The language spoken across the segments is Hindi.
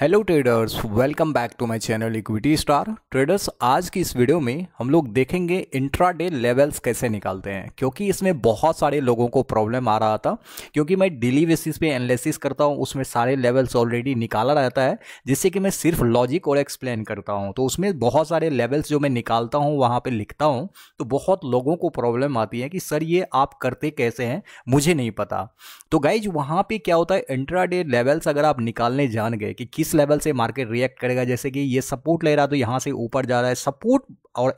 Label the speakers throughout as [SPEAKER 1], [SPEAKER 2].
[SPEAKER 1] hello traders welcome back to my channel equity star traders आज की इस वीडियो में हम लोग देखेंगे इंट्राडे लेवल्स कैसे निकालते हैं क्योंकि इसमें बहुत सारे लोगों को प्रॉब्लम आ रहा था क्योंकि मैं डेली बेसिस पे एनालिसिस करता हूँ उसमें सारे लेवल्स ऑलरेडी निकाला रहता है जिससे कि मैं सिर्फ लॉजिक और एक्सप्लेन करता हूँ तो उसमें बहुत सारे लेवल्स जो मैं निकालता हूँ वहाँ पर लिखता हूँ तो बहुत लोगों को प्रॉब्लम आती है कि सर ये आप करते कैसे हैं मुझे नहीं पता तो गाइज वहाँ पर क्या होता है इंट्राडे लेवल्स अगर आप निकालने जान गए कि किस लेवल से मार्केट रिएक्ट करेगा जैसे कि ये सपोर्ट ले रहा तो यहाँ से ऊपर जा रहा है सपोर्ट और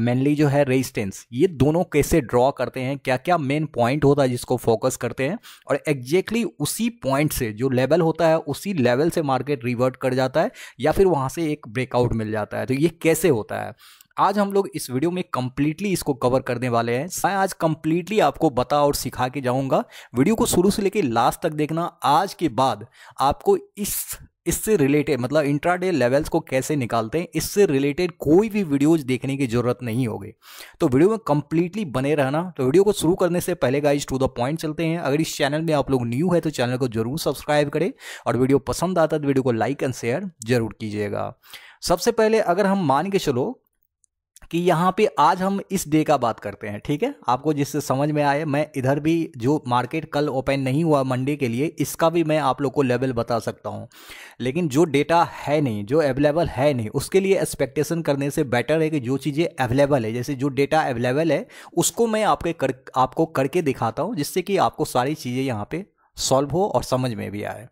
[SPEAKER 1] मेनली जो है रेजिस्टेंस ये दोनों कैसे ड्रॉ करते हैं क्या क्या मेन पॉइंट होता है जिसको फोकस करते हैं और एग्जैक्टली उसी पॉइंट से जो लेवल होता है उसी लेवल से मार्केट रिवर्ट कर जाता है या फिर वहाँ से एक ब्रेकआउट मिल जाता है तो ये कैसे होता है आज हम लोग इस वीडियो में कम्प्लीटली इसको कवर करने वाले हैं मैं आज कम्प्लीटली आपको बता और सिखा के जाऊंगा वीडियो को शुरू से लेकर लास्ट तक देखना आज के बाद आपको इस इससे रिलेटेड मतलब इंट्राडे लेवल्स को कैसे निकालते हैं इससे रिलेटेड कोई भी वीडियोज देखने की जरूरत नहीं होगी तो वीडियो में कंप्लीटली बने रहना तो वीडियो को शुरू करने से पहले गाइज टू द पॉइंट चलते हैं अगर इस चैनल में आप लोग न्यू है तो चैनल को जरूर सब्सक्राइब करें और वीडियो पसंद आता है तो वीडियो को लाइक एंड शेयर जरूर कीजिएगा सबसे पहले अगर हम मान के चलो कि यहाँ पे आज हम इस डे का बात करते हैं ठीक है आपको जिससे समझ में आए मैं इधर भी जो मार्केट कल ओपन नहीं हुआ मंडे के लिए इसका भी मैं आप लोग को लेवल बता सकता हूँ लेकिन जो डेटा है नहीं जो अवेलेबल है नहीं उसके लिए एक्सपेक्टेशन करने से बेटर है कि जो चीज़ें अवेलेबल है जैसे जो डेटा अवेलेबल है उसको मैं आपके कर आपको करके दिखाता हूँ जिससे कि आपको सारी चीज़ें यहाँ पर सॉल्व हो और समझ में भी आए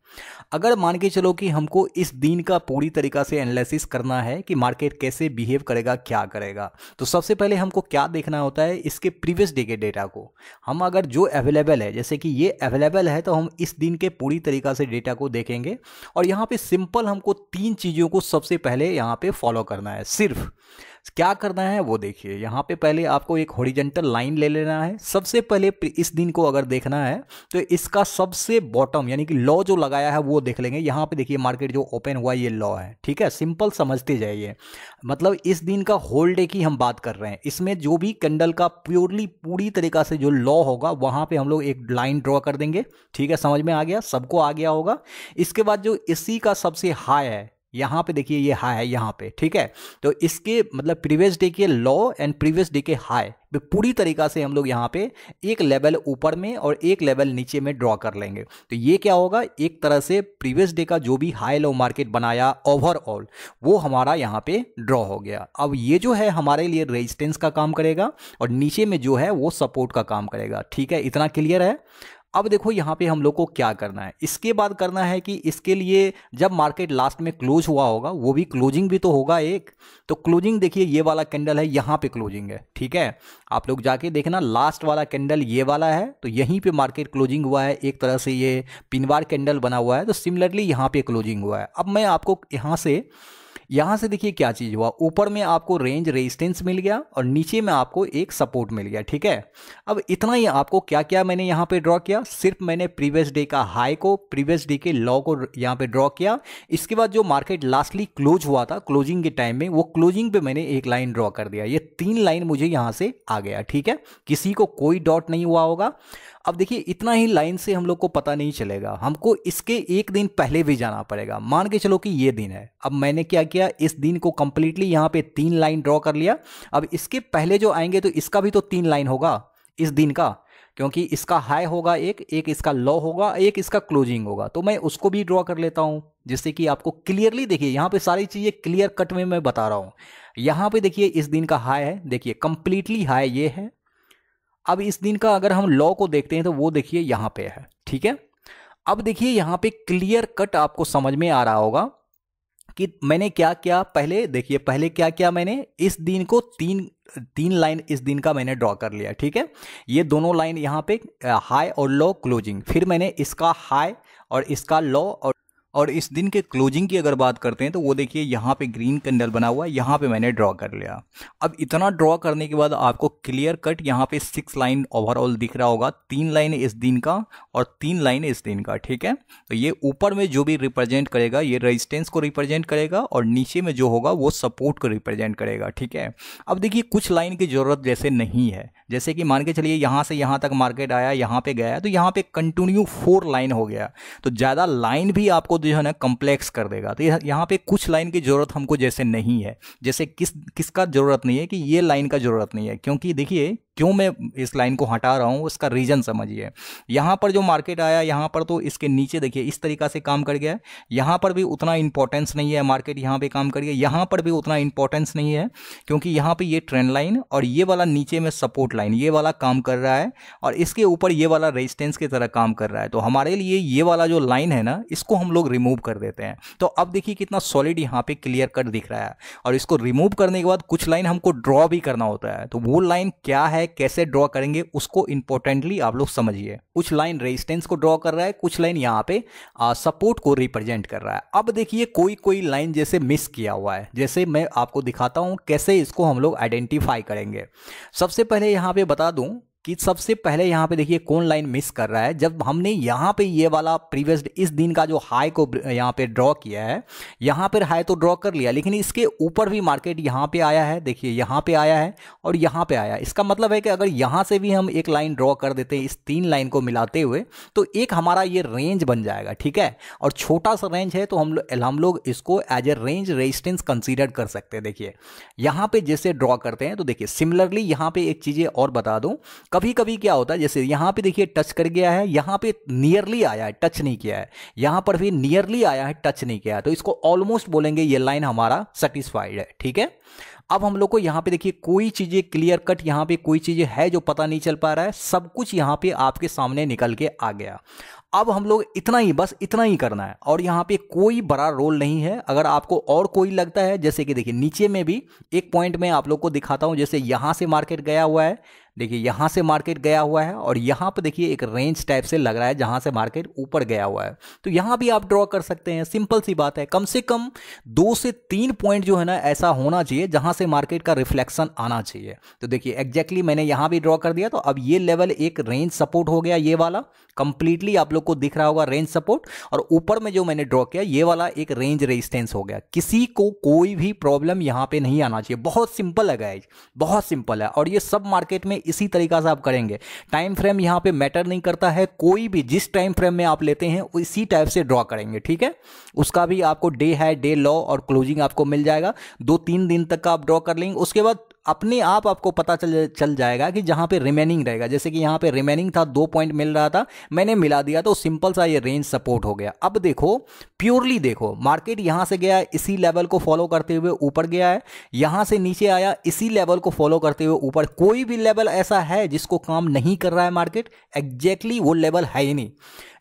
[SPEAKER 1] अगर मान के चलो कि हमको इस दिन का पूरी तरीका से एनालिसिस करना है कि मार्केट कैसे बिहेव करेगा क्या करेगा तो सबसे पहले हमको क्या देखना होता है इसके प्रीवियस डे के डेटा को हम अगर जो अवेलेबल है जैसे कि ये अवेलेबल है तो हम इस दिन के पूरी तरीका से डेटा को देखेंगे और यहाँ पर सिंपल हमको तीन चीज़ों को सबसे पहले यहाँ पर फॉलो करना है सिर्फ क्या करना है वो देखिए यहाँ पे पहले आपको एक हॉरिजेंटल लाइन ले लेना है सबसे पहले इस दिन को अगर देखना है तो इसका सबसे बॉटम यानी कि लॉ जो लगाया है वो देख लेंगे यहाँ पे देखिए मार्केट जो ओपन हुआ ये लॉ है ठीक है सिंपल समझते जाइए मतलब इस दिन का होल डे की हम बात कर रहे हैं इसमें जो भी कैंडल का प्योरली पूरी तरीका से जो लॉ होगा वहाँ पर हम लोग एक लाइन ड्रॉ कर देंगे ठीक है समझ में आ गया सबको आ गया होगा इसके बाद जो इसी का सबसे हाई है यहाँ पे देखिए ये हाई है यहाँ पे ठीक है तो इसके मतलब प्रीवियस डे के लो एंड प्रीवियस डे के हाई पूरी तरीका से हम लोग यहाँ पे एक लेवल ऊपर में और एक लेवल नीचे में ड्रॉ कर लेंगे तो ये क्या होगा एक तरह से प्रीवियस डे का जो भी हाई लो मार्केट बनाया ओवरऑल वो हमारा यहाँ पे ड्रॉ हो गया अब ये जो है हमारे लिए रेजिस्टेंस का काम करेगा और नीचे में जो है वो सपोर्ट का काम करेगा ठीक है इतना क्लियर है अब देखो यहाँ पे हम लोग को क्या करना है इसके बाद करना है कि इसके लिए जब मार्केट लास्ट में क्लोज हुआ होगा वो भी क्लोजिंग भी तो होगा एक तो क्लोजिंग देखिए ये वाला कैंडल है यहाँ पे क्लोजिंग है ठीक है आप लोग जाके देखना लास्ट वाला कैंडल ये वाला है तो यहीं पे मार्केट क्लोजिंग हुआ है एक तरह से ये पिनवार कैंडल बना हुआ है तो सिमिलरली यहाँ पर क्लोजिंग हुआ है अब मैं आपको यहाँ से यहां से देखिए क्या चीज हुआ ऊपर में आपको रेंज रेजिस्टेंस मिल गया और नीचे में आपको एक सपोर्ट मिल गया ठीक है अब इतना ही आपको क्या क्या मैंने यहाँ पे ड्रॉ किया सिर्फ मैंने प्रीवियस डे का हाई को प्रीवियस डे के लॉ को यहाँ पे ड्रॉ किया इसके बाद जो मार्केट लास्टली क्लोज हुआ था क्लोजिंग के टाइम में वो क्लोजिंग पे मैंने एक लाइन ड्रॉ कर दिया ये तीन लाइन मुझे यहाँ से आ गया ठीक है किसी को कोई डॉट नहीं हुआ होगा अब देखिए इतना ही लाइन से हम लोग को पता नहीं चलेगा हमको इसके एक दिन पहले भी जाना पड़ेगा मान के चलो कि ये दिन है अब मैंने क्या किया इस दिन को कंप्लीटली यहाँ पे तीन लाइन ड्रॉ कर लिया अब इसके पहले जो आएंगे तो इसका भी तो तीन लाइन होगा इस दिन का क्योंकि इसका हाई होगा एक एक इसका लो होगा एक इसका क्लोजिंग होगा तो मैं उसको भी ड्रॉ कर लेता हूँ जिससे कि आपको क्लियरली देखिए यहाँ पे सारी चीज़ें क्लियर कट में मैं बता रहा हूँ यहाँ पे देखिए इस दिन का हाई है देखिए कंप्लीटली हाई ये है अब इस दिन का अगर हम लॉ को देखते हैं तो वो देखिए यहाँ पे है ठीक है अब देखिए यहाँ पे क्लियर कट आपको समझ में आ रहा होगा कि मैंने क्या क्या पहले देखिए पहले क्या क्या मैंने इस दिन को तीन तीन लाइन इस दिन का मैंने ड्रॉ कर लिया ठीक है ये दोनों लाइन यहाँ पे हाई और लो क्लोजिंग फिर मैंने इसका हाई और इसका लो और और इस दिन के क्लोजिंग की अगर बात करते हैं तो वो देखिए यहाँ पे ग्रीन कैंडल बना हुआ है यहाँ पे मैंने ड्रॉ कर लिया अब इतना ड्रॉ करने के बाद आपको क्लियर कट यहाँ पे सिक्स लाइन ओवरऑल दिख रहा होगा तीन लाइन इस दिन का और तीन लाइन इस दिन का ठीक है तो ये ऊपर में जो भी रिप्रेजेंट करेगा ये रजिस्टेंस को रिप्रेजेंट करेगा और नीचे में जो होगा वो सपोर्ट को रिप्रेजेंट करेगा ठीक है अब देखिए कुछ लाइन की ज़रूरत जैसे नहीं है जैसे कि मान के चलिए यहाँ से यहाँ तक मार्केट आया यहाँ पे गया तो यहाँ पे कंटिन्यू फोर लाइन हो गया तो ज़्यादा लाइन भी आपको जो है ना कम्प्लेक्स कर देगा तो यहाँ पे कुछ लाइन की ज़रूरत हमको जैसे नहीं है जैसे किस किसका ज़रूरत नहीं है कि ये लाइन का ज़रूरत नहीं है क्योंकि देखिए क्यों मैं इस लाइन को हटा रहा हूँ उसका रीज़न समझिए यहाँ पर जो मार्केट आया यहाँ पर तो इसके नीचे देखिए इस तरीका से काम कर गया यहाँ पर भी उतना इंपॉर्टेंस नहीं है मार्केट यहाँ पे काम कर गया यहाँ पर भी उतना इंपॉर्टेंस नहीं है क्योंकि यहाँ पे ये ट्रेंड लाइन और ये वाला नीचे में सपोर्ट लाइन ये वाला काम कर रहा है और इसके ऊपर ये वाला रेजिस्टेंस की तरह काम कर रहा है तो हमारे लिए ये वाला जो लाइन है ना इसको हम लोग रिमूव कर देते हैं तो अब देखिए कितना सॉलिड यहाँ पे क्लियर कट दिख रहा है और इसको रिमूव करने के बाद कुछ लाइन हमको ड्रॉ भी करना होता है तो वो लाइन क्या है कैसे ड्रॉ करेंगे उसको इंपॉर्टेंटली आप लोग समझिए कुछ लाइन रेजिस्टेंस को ड्रॉ कर रहा है कुछ लाइन यहाँ पे सपोर्ट को रिप्रेजेंट कर रहा है अब देखिए कोई कोई लाइन जैसे मिस किया हुआ है जैसे मैं आपको दिखाता हूँ कैसे इसको हम लोग आइडेंटिफाई करेंगे सबसे पहले यहाँ पे बता दूँ कि सबसे पहले यहाँ पे देखिए कौन लाइन मिस कर रहा है जब हमने यहाँ पे ये वाला प्रीवियस इस दिन का जो हाई को यहाँ पे ड्रॉ किया है यहाँ पर हाई तो ड्रॉ कर लिया लेकिन इसके ऊपर भी मार्केट यहाँ पे आया है देखिए यहाँ पे आया है और यहाँ पे आया है इसका मतलब है कि अगर यहाँ से भी हम एक लाइन ड्रॉ कर देते हैं इस तीन लाइन को मिलाते हुए तो एक हमारा ये रेंज बन जाएगा ठीक है और छोटा सा रेंज है तो हम लोग हम लोग इसको as a range resistance consider कर सकते हैं देखिए यहाँ पर जैसे ड्रॉ करते हैं तो देखिए सिमिलरली यहाँ पर एक चीज़ें और बता दूँ कभी कभी क्या होता है जैसे यहाँ पे देखिए टच कर गया है यहाँ पे नियरली आया है टच नहीं किया है यहाँ पर भी नियरली आया है टच नहीं किया है तो इसको ऑलमोस्ट बोलेंगे ये लाइन हमारा सेटिस्फाइड है ठीक है अब हम लोग को यहाँ पे देखिए कोई चीज़ें क्लियर कट यहाँ पे कोई चीज़ें है जो पता नहीं चल पा रहा है सब कुछ यहाँ पे आपके सामने निकल के आ गया अब हम लोग इतना ही बस इतना ही करना है और यहाँ पे कोई बड़ा रोल नहीं है अगर आपको और कोई लगता है जैसे कि देखिए नीचे में भी एक पॉइंट में आप लोग को दिखाता हूँ जैसे यहाँ से मार्केट गया हुआ है देखिए यहाँ से मार्केट गया हुआ है और यहाँ पर देखिए एक रेंज टाइप से लग रहा है जहाँ से मार्केट ऊपर गया हुआ है तो यहाँ भी आप ड्रॉ कर सकते हैं सिंपल सी बात है कम से कम दो से तीन पॉइंट जो है ना ऐसा होना चाहिए जहाँ से मार्केट का रिफ्लेक्शन आना चाहिए तो देखिए एग्जैक्टली मैंने यहाँ भी ड्रॉ कर दिया तो अब ये लेवल एक रेंज सपोर्ट हो गया ये वाला कंप्लीटली आप लोग को दिख रहा होगा रेंज सपोर्ट और ऊपर में जो मैंने ड्रॉ किया ये वाला एक रेंज रेजिस्टेंस हो गया किसी को कोई भी प्रॉब्लम यहाँ पे नहीं आना चाहिए बहुत सिंपल है गाइज बहुत सिंपल है और ये सब मार्केट में इसी तरीका से आप करेंगे टाइम फ्रेम यहाँ पे मैटर नहीं करता है कोई भी जिस टाइम फ्रेम में आप लेते हैं इसी टाइप से ड्रॉ करेंगे ठीक है उसका भी आपको डे है डे लॉ और क्लोजिंग आपको मिल जाएगा दो तीन दिन तक का आप ड्रॉ कर लेंगे उसके बाद अपने आप आपको पता चल चल जाएगा कि जहां पे रिमेनिंग रहेगा जैसे कि यहां पे रिमेनिंग था दो पॉइंट मिल रहा था मैंने मिला दिया तो सिंपल सा ये रेंज सपोर्ट हो गया अब देखो प्योरली देखो मार्केट यहां से गया इसी लेवल को फॉलो करते हुए ऊपर गया है यहां से नीचे आया इसी लेवल को फॉलो करते हुए ऊपर कोई भी लेवल ऐसा है जिसको काम नहीं कर रहा है मार्केट एग्जैक्टली exactly वो लेवल है ही नहीं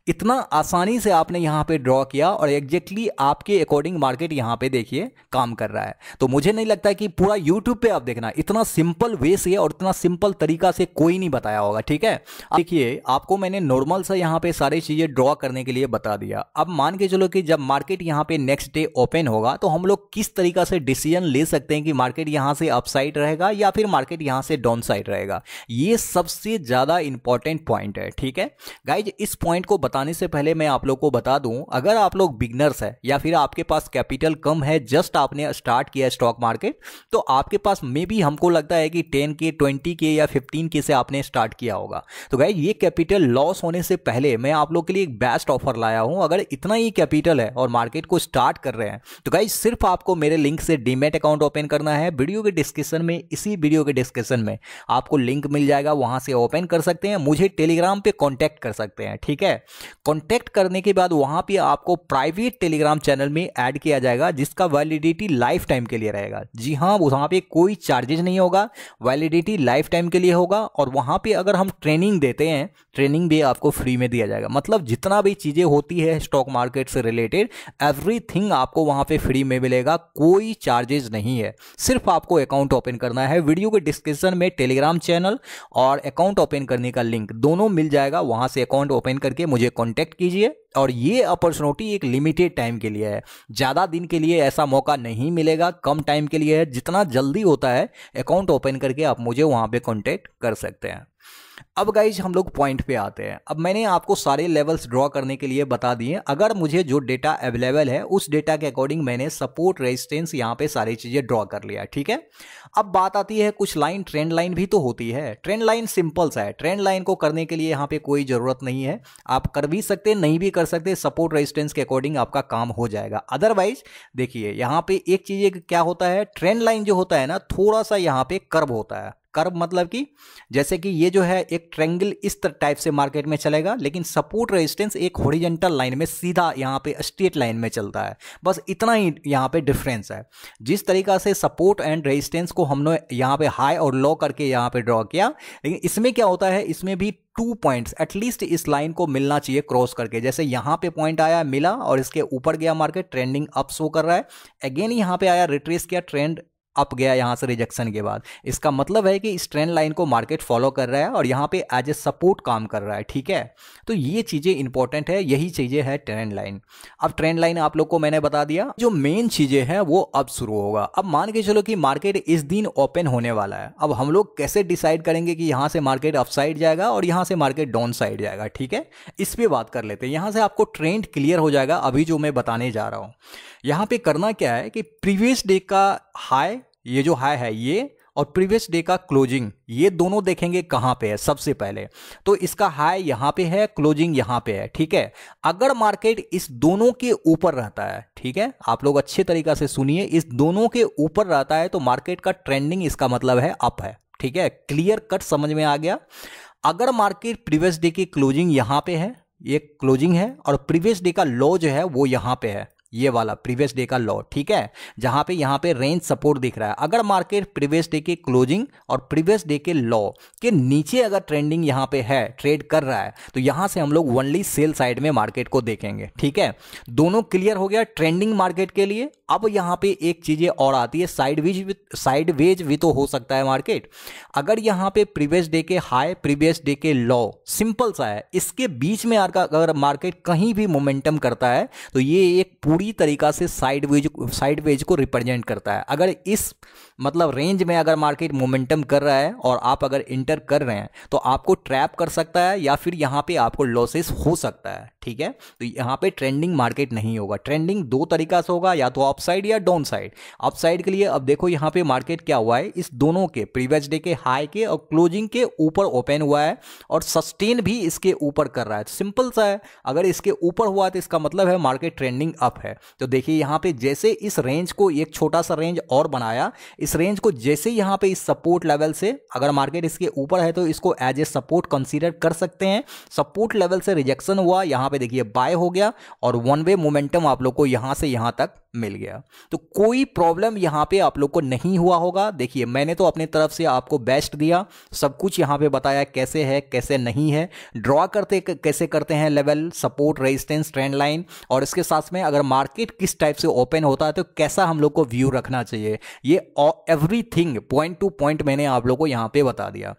[SPEAKER 1] इतना आसानी से आपने यहाँ पे ड्रॉ किया और एग्जैक्टली आपके अकॉर्डिंग मार्केट यहाँ पे देखिए काम कर रहा है तो मुझे नहीं लगता कि पूरा यूट्यूब पे आप देखना इतना सिंपल वे से और इतना सिंपल तरीका से कोई नहीं बताया होगा ठीक है देखिए आपको मैंने नॉर्मल सा यहाँ पे सारी चीज़ें ड्रॉ करने के लिए बता दिया अब मान के चलो कि जब मार्केट यहाँ पे नेक्स्ट डे ओपन होगा तो हम लोग किस तरीका से डिसीजन ले सकते हैं कि मार्केट यहाँ से अपसाइड रहेगा या फिर मार्केट यहाँ से डाउन साइड रहेगा ये सबसे ज़्यादा इंपॉर्टेंट पॉइंट है ठीक है गाइज इस पॉइंट को बता बताने से पहले मैं आप लोग को बता दूं अगर आप लोग बिगनर्स है या फिर आपके पास कैपिटल कम है जस्ट आपने स्टार्ट किया स्टॉक मार्केट तो आपके पास मे भी हमको लगता है कि टेन के ट्वेंटी के या फिफ्टीन के से आपने स्टार्ट किया होगा तो भाई ये कैपिटल लॉस होने से पहले मैं आप लोग के लिए एक बेस्ट ऑफर लाया हूँ अगर इतना ही कैपिटल है और मार्केट को स्टार्ट कर रहे हैं तो भाई सिर्फ आपको मेरे लिंक से डीमेट अकाउंट ओपन करना है वीडियो के डिस्क्रिप्शन में इसी वीडियो के डिस्क्रिप्शन में आपको लिंक मिल जाएगा वहां से ओपन कर सकते हैं मुझे टेलीग्राम पे कॉन्टैक्ट कर सकते हैं ठीक है कॉन्टैक्ट करने के बाद वहाँ पे आपको प्राइवेट टेलीग्राम चैनल में ऐड किया जाएगा जिसका वैलिडिटी लाइफ टाइम के लिए रहेगा जी हाँ वहाँ पे कोई चार्जेज नहीं होगा वैलिडिटी लाइफ टाइम के लिए होगा और वहाँ पे अगर हम ट्रेनिंग देते हैं ट्रेनिंग भी आपको फ्री में दिया जाएगा मतलब जितना भी चीज़ें होती है स्टॉक मार्केट से रिलेटेड एवरीथिंग आपको वहाँ पे फ्री में मिलेगा कोई चार्जेज नहीं है सिर्फ आपको अकाउंट ओपन करना है वीडियो के डिस्क्रिप्शन में टेलीग्राम चैनल और अकाउंट ओपन करने का लिंक दोनों मिल जाएगा वहां से अकाउंट ओपन करके मुझे मुझे कॉन्टैक्ट कीजिए और ये अपॉर्चुनिटी एक लिमिटेड टाइम के लिए है ज़्यादा दिन के लिए ऐसा मौका नहीं मिलेगा कम टाइम के लिए है जितना जल्दी होता है अकाउंट ओपन करके आप मुझे वहाँ पर कॉन्टैक्ट कर सकते हैं अब गाइज हम लोग पॉइंट पे आते हैं अब मैंने आपको सारे लेवल्स ड्रॉ करने के लिए बता दिए अगर मुझे जो डेटा अवेलेबल है उस डेटा के अकॉर्डिंग मैंने सपोर्ट रेजिस्टेंस यहाँ पे सारी चीज़ें ड्रॉ कर लिया ठीक है अब बात आती है कुछ लाइन ट्रेंड लाइन भी तो होती है ट्रेंड लाइन सिंपल सा है ट्रेंड लाइन को करने के लिए यहाँ पे कोई ज़रूरत नहीं है आप कर भी सकते नहीं भी कर सकते सपोर्ट रेजिस्टेंस के अकॉर्डिंग आपका काम हो जाएगा अदरवाइज देखिए यहाँ पे एक चीज़ क्या होता है ट्रेंड लाइन जो होता है ना थोड़ा सा यहाँ पे कर्व होता है कर्व मतलब कि जैसे कि ये जो है एक ट्रेंगल इस टाइप से मार्केट में चलेगा लेकिन सपोर्ट रेजिस्टेंस एक होरिजेंटल लाइन में सीधा यहाँ पे स्ट्रेट लाइन में चलता है बस इतना ही यहाँ पे डिफरेंस है जिस तरीका से सपोर्ट एंड रेजिस्टेंस को हमने यहाँ पे हाई और लो करके यहाँ पे ड्रॉ किया लेकिन इसमें क्या होता है इसमें भी टू पॉइंट्स एटलीस्ट इस लाइन को मिलना चाहिए क्रॉस करके जैसे यहाँ पे पॉइंट आया मिला और इसके ऊपर गया मार्केट ट्रेंडिंग अप शो कर रहा है अगेन यहाँ पे आया रिट्रेस किया ट्रेंड अप गया यहाँ से रिजेक्शन के बाद इसका मतलब है कि इस ट्रेंड लाइन को मार्केट फॉलो कर रहा है और यहाँ पे एज ए सपोर्ट काम कर रहा है ठीक है तो ये चीज़ें इंपॉर्टेंट है यही चीज़ें है ट्रेंड लाइन अब ट्रेंड लाइन आप लोग को मैंने बता दिया जो मेन चीज़ें हैं वो अब शुरू होगा अब मान के चलो कि मार्केट इस दिन ओपन होने वाला है अब हम लोग कैसे डिसाइड करेंगे कि यहाँ से मार्केट अप साइड जाएगा और यहाँ से मार्केट डाउन साइड जाएगा ठीक है इस पर बात कर लेते हैं यहाँ से आपको ट्रेंड क्लियर हो जाएगा अभी जो मैं बताने जा रहा हूँ यहाँ पे करना क्या है कि प्रीवियस डे का हाई ये जो हाई है ये और प्रीवियस डे का क्लोजिंग ये दोनों देखेंगे कहां पे है सबसे पहले तो इसका हाई यहां पे है क्लोजिंग यहां पे है ठीक है अगर मार्केट इस दोनों के ऊपर रहता है ठीक है आप लोग अच्छे तरीका से सुनिए इस दोनों के ऊपर रहता है तो मार्केट का ट्रेंडिंग इसका मतलब है अप है ठीक है क्लियर कट समझ में आ गया अगर मार्केट प्रीवियस डे की क्लोजिंग यहां पे है ये क्लोजिंग है और प्रीवियस डे का लो जो है वो यहां पे है ये वाला प्रीवियस डे का लॉ ठीक है जहां पे यहां पे रेंज सपोर्ट दिख रहा है अगर मार्केट प्रीवियस डे के क्लोजिंग और प्रीवियस डे के लॉ के नीचे अगर ट्रेंडिंग यहां पे है ट्रेड कर रहा है तो यहां से हम लोग वनली सेल साइड में मार्केट को देखेंगे ठीक है दोनों क्लियर हो गया ट्रेंडिंग मार्केट के लिए अब यहां पे एक चीजें और आती है साइड वेज साइड वेज भी तो हो सकता है मार्केट अगर यहां पे प्रीवियस डे के हाई प्रीवियस डे के लॉ सिंपल सा है इसके बीच में अगर मार्केट कहीं भी मोमेंटम करता है तो ये एक पूरा पूरी तरीका से साइड वेज साइड वेज को रिप्रेजेंट करता है अगर इस मतलब रेंज में अगर मार्केट मोमेंटम कर रहा है और आप अगर इंटर कर रहे हैं तो आपको ट्रैप कर सकता है या फिर यहाँ पे आपको लॉसेस हो सकता है ठीक है तो यहाँ पे ट्रेंडिंग मार्केट नहीं होगा ट्रेंडिंग दो तरीका से होगा या तो अप साइड या डाउन साइड अप साइड के लिए अब देखो यहाँ पे मार्केट क्या हुआ है इस दोनों के प्रीवियस डे के हाई के और क्लोजिंग के ऊपर ओपन हुआ है और सस्टेन भी इसके ऊपर कर रहा है सिंपल सा है अगर इसके ऊपर हुआ तो इसका मतलब है मार्केट ट्रेंडिंग अप है है तो देखिए यहाँ पे जैसे इस रेंज को एक छोटा सा रेंज और बनाया इस रेंज को जैसे यहाँ पे इस सपोर्ट लेवल से अगर मार्केट इसके ऊपर है तो इसको एज ए सपोर्ट कंसीडर कर सकते हैं सपोर्ट लेवल से रिजेक्शन हुआ यहाँ पे देखिए बाय हो गया और वन वे मोमेंटम आप लोग को यहाँ से यहाँ तक मिल गया तो कोई प्रॉब्लम यहाँ पे आप लोग को नहीं हुआ होगा देखिए मैंने तो अपने तरफ से आपको बेस्ट दिया सब कुछ यहाँ पे बताया कैसे है कैसे नहीं है ड्रॉ करते कैसे करते हैं level support resistance trend line और इसके साथ में अगर मार्क मार्केट किस टाइप से ओपन होता है तो कैसा हम लोग को व्यू रखना चाहिए ये everything point to point मैंने आप लोग को यहाँ पे बता दिया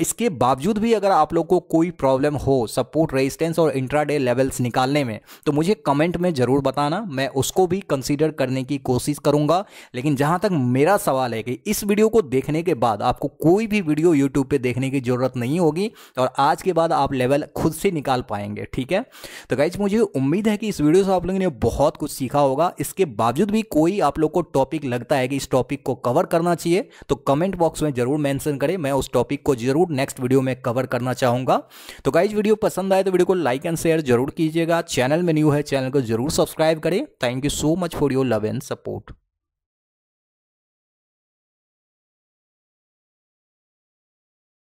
[SPEAKER 1] इसके बावजूद भी अगर आप लोग को कोई प्रॉब्लम हो सपोर्ट रेजिस्टेंस और इंट्राडे लेवल्स निकालने में तो मुझे कमेंट में ज़रूर बताना मैं उसको भी कंसीडर करने की कोशिश करूंगा लेकिन जहां तक मेरा सवाल है कि इस वीडियो को देखने के बाद आपको कोई भी वीडियो यूट्यूब पे देखने की ज़रूरत नहीं होगी और आज के बाद आप लेवल खुद से निकाल पाएंगे ठीक है तो गाइज मुझे उम्मीद है कि इस वीडियो से आप लोगों ने बहुत कुछ सीखा होगा इसके बावजूद भी कोई आप लोग को टॉपिक लगता है कि इस टॉपिक को कवर करना चाहिए तो कमेंट बॉक्स में ज़रूर मैंसन करें मैं उस टॉपिक को जरूर जरूर नेक्स्ट वीडियो में कवर करना चाहूंगा तो गाइज वीडियो पसंद आए तो वीडियो को लाइक एंड शेयर जरूर कीजिएगा चैनल में न्यू है चैनल को जरूर सब्सक्राइब करें thank you so much for your love and support